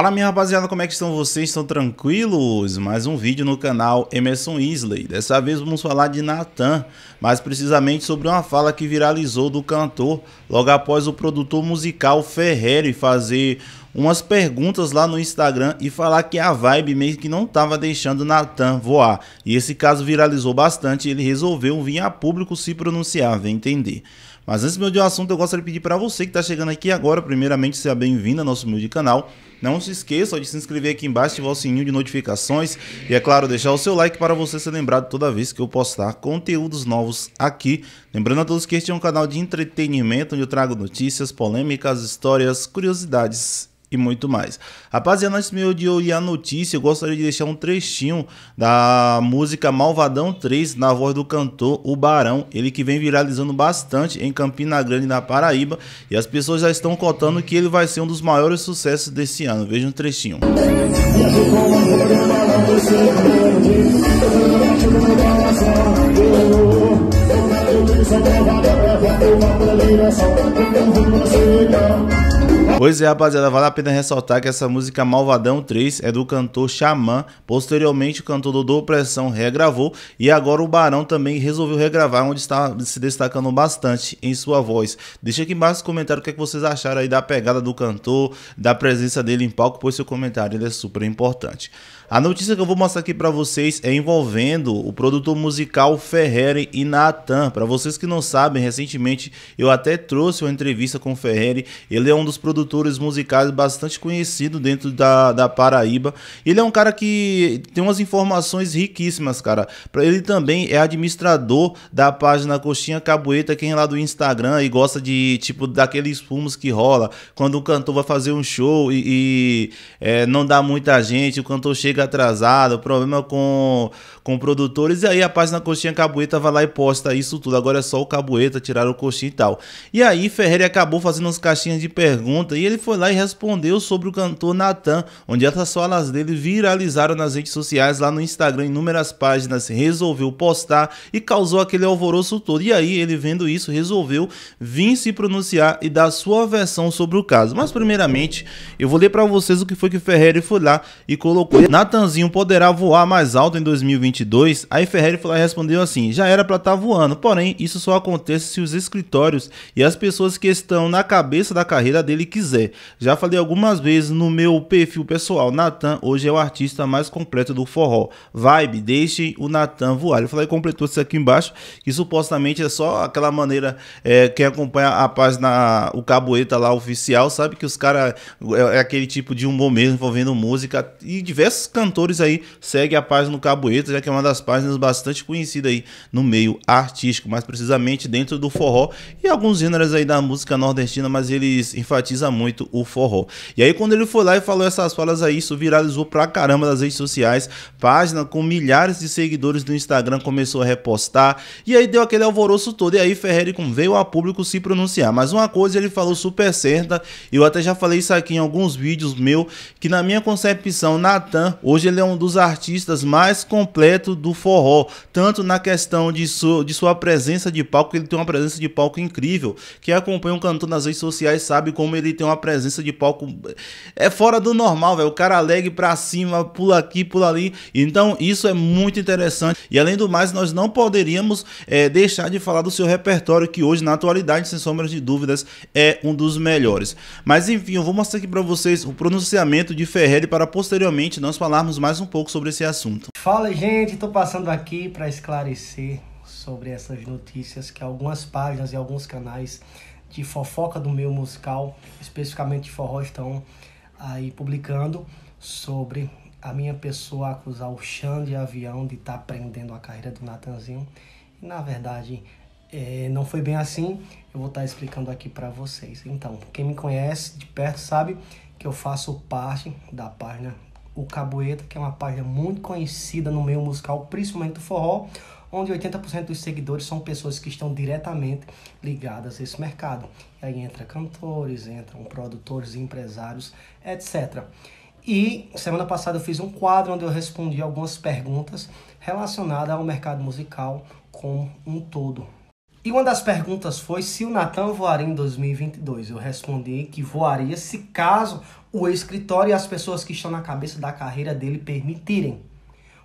Fala minha rapaziada, como é que estão vocês? Estão tranquilos? Mais um vídeo no canal Emerson Isley. Dessa vez vamos falar de Natan, mais precisamente sobre uma fala que viralizou do cantor logo após o produtor musical Ferreri fazer umas perguntas lá no Instagram e falar que a vibe meio que não estava deixando Natan voar. E esse caso viralizou bastante, ele resolveu vir a público se pronunciar, vem entender. Mas antes de o assunto, eu gostaria de pedir para você que está chegando aqui agora, primeiramente, seja bem-vindo ao nosso humilde canal. Não se esqueça de se inscrever aqui embaixo, ativar o sininho de notificações e, é claro, deixar o seu like para você ser lembrado toda vez que eu postar conteúdos novos aqui. Lembrando a todos que este é um canal de entretenimento onde eu trago notícias, polêmicas, histórias, curiosidades e muito mais. Rapaziada, antes meu de eu ir à notícia, eu gostaria de deixar um trechinho da música Malvadão 3, na voz do cantor O Barão, ele que vem viralizando bastante em Campina Grande, na Paraíba, e as pessoas já estão contando que ele vai ser um dos maiores sucessos desse ano. Veja um trechinho. Eu Pois é, rapaziada, vale a pena ressaltar que essa música Malvadão 3 é do cantor Xamã. Posteriormente, o cantor Dodô Opressão regravou e agora o Barão também resolveu regravar, onde está se destacando bastante em sua voz. Deixa aqui embaixo no comentário o que, é que vocês acharam aí da pegada do cantor, da presença dele em palco, pois seu comentário ele é super importante. A notícia que eu vou mostrar aqui para vocês é envolvendo o produtor musical Ferreri e Natan. Para vocês que não sabem, recentemente eu até trouxe uma entrevista com o Ferreri. Ele é um dos produtores produtores musicais bastante conhecido dentro da, da Paraíba. Ele é um cara que tem umas informações riquíssimas, cara. Ele também é administrador da página Coxinha Caboeta, quem é lá do Instagram e gosta de, tipo, daqueles fumos que rola quando o cantor vai fazer um show e, e é, não dá muita gente, o cantor chega atrasado, problema com, com produtores, e aí a página Coxinha Caboeta vai lá e posta isso tudo. Agora é só o Caboeta, tirar o coxinha e tal. E aí Ferreira acabou fazendo umas caixinhas de pergunta e ele foi lá e respondeu sobre o cantor Natan, onde essas falas dele viralizaram nas redes sociais, lá no Instagram, inúmeras páginas, resolveu postar e causou aquele alvoroço todo. E aí ele vendo isso resolveu vir se pronunciar e dar sua versão sobre o caso. Mas primeiramente, eu vou ler para vocês o que foi que Ferreira foi lá e colocou: "Natanzinho poderá voar mais alto em 2022". Aí Ferreira foi lá e respondeu assim: "Já era para estar tá voando, porém isso só acontece se os escritórios e as pessoas que estão na cabeça da carreira dele quiserem quiser. Já falei algumas vezes no meu perfil pessoal, Natan hoje é o artista mais completo do forró. Vibe, deixem o Natan voar. Eu falei, completou isso aqui embaixo, que supostamente é só aquela maneira, é, quem acompanha a página, o Caboeta lá oficial, sabe que os caras, é, é, aquele tipo de humor mesmo, envolvendo música, e diversos cantores aí seguem a página do Caboeta, já que é uma das páginas bastante conhecida aí no meio artístico, mais precisamente dentro do forró e alguns gêneros aí da música nordestina, mas eles enfatizam muito o forró. E aí, quando ele foi lá e falou essas falas aí, isso viralizou pra caramba nas redes sociais. Página com milhares de seguidores do Instagram começou a repostar. E aí deu aquele alvoroço todo. E aí Ferreri veio a público se pronunciar. Mas uma coisa ele falou super certa. Eu até já falei isso aqui em alguns vídeos meu. Que na minha concepção, Natan, hoje ele é um dos artistas mais completos do forró. Tanto na questão de, su de sua presença de palco, ele tem uma presença de palco incrível. Quem acompanha o um cantor nas redes sociais sabe como ele tem tem uma presença de palco. É fora do normal, velho. O cara alegre pra cima, pula aqui, pula ali. Então, isso é muito interessante. E além do mais, nós não poderíamos é, deixar de falar do seu repertório, que hoje, na atualidade, sem sombras de dúvidas, é um dos melhores. Mas enfim, eu vou mostrar aqui pra vocês o pronunciamento de Ferreira para posteriormente nós falarmos mais um pouco sobre esse assunto. Fala, gente. Tô passando aqui para esclarecer sobre essas notícias que algumas páginas e alguns canais de fofoca do meu musical, especificamente de forró, estão aí publicando sobre a minha pessoa acusar o chão de avião de estar tá prendendo a carreira do Natanzinho. E, na verdade, é, não foi bem assim. Eu vou estar tá explicando aqui para vocês. Então, quem me conhece de perto sabe que eu faço parte da página O Caboeta, que é uma página muito conhecida no meio musical, principalmente do forró onde 80% dos seguidores são pessoas que estão diretamente ligadas a esse mercado. E aí entra cantores, entram produtores, empresários, etc. E semana passada eu fiz um quadro onde eu respondi algumas perguntas relacionadas ao mercado musical como um todo. E uma das perguntas foi se o Natan voaria em 2022. Eu respondi que voaria se caso o escritório e as pessoas que estão na cabeça da carreira dele permitirem.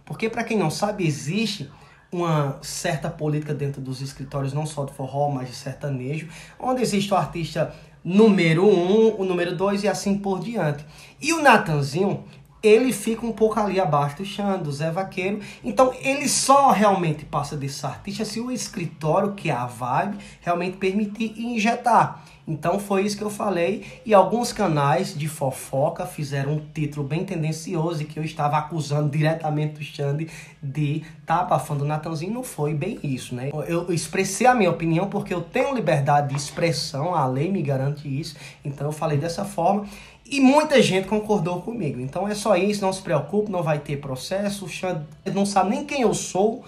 Porque para quem não sabe, existe uma certa política dentro dos escritórios, não só do forró, mas de sertanejo, onde existe o artista número um, o número dois e assim por diante. E o Natanzinho ele fica um pouco ali abaixo do Xan, do Zé Vaqueiro. Então ele só realmente passa desse artista se o escritório, que é a vibe, realmente permitir injetar. Então foi isso que eu falei e alguns canais de fofoca fizeram um título bem tendencioso e que eu estava acusando diretamente o Xande de estar tá abafando o Natanzinho. Não foi bem isso, né? Eu expressei a minha opinião porque eu tenho liberdade de expressão, a lei me garante isso. Então eu falei dessa forma e muita gente concordou comigo. Então é só isso, não se preocupe, não vai ter processo. O Xande não sabe nem quem eu sou.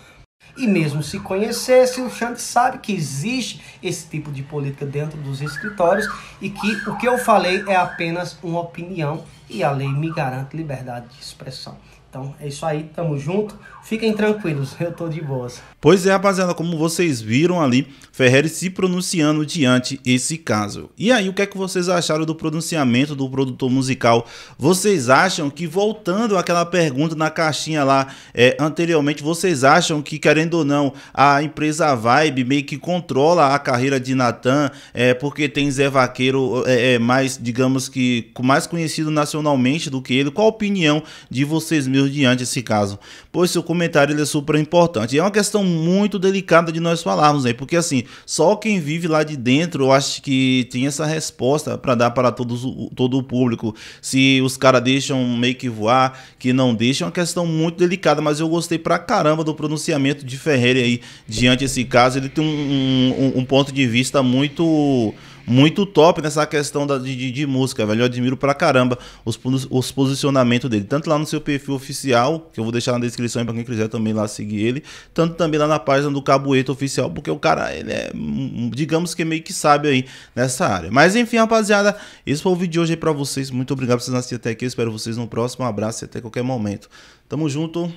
E mesmo se conhecesse, o Xande sabe que existe esse tipo de política dentro dos escritórios e que o que eu falei é apenas uma opinião e a lei me garante liberdade de expressão. Então é isso aí, tamo junto. Fiquem tranquilos, eu tô de boas. Pois é, rapaziada, como vocês viram ali, Ferreri se pronunciando diante esse caso. E aí, o que é que vocês acharam do pronunciamento do produtor musical? Vocês acham que, voltando àquela pergunta na caixinha lá é, anteriormente, vocês acham que, querendo ou não, a empresa Vibe meio que controla a carreira de Natan, é, porque tem Zé Vaqueiro é, é, mais, digamos que, mais conhecido nacionalmente do que ele? Qual a opinião de vocês, mesmos? diante esse caso, pois seu comentário ele é super importante. E é uma questão muito delicada de nós falarmos aí, porque assim, só quem vive lá de dentro, eu acho que tem essa resposta para dar para todos, todo o público. Se os caras deixam meio que voar, que não deixam, é uma questão muito delicada, mas eu gostei pra caramba do pronunciamento de Ferreira aí diante desse caso. Ele tem um, um, um ponto de vista muito muito top nessa questão da, de, de, música, velho. Eu admiro pra caramba os, os posicionamentos dele. Tanto lá no seu perfil oficial, que eu vou deixar na descrição pra quem quiser também lá seguir ele. Tanto também lá na página do Cabueta Oficial, porque o cara, ele é, digamos que meio que sabe aí nessa área. Mas enfim, rapaziada, esse foi o vídeo de hoje aí pra vocês. Muito obrigado por vocês assistirem até aqui. Eu espero vocês no próximo. Um abraço e até qualquer momento. Tamo junto.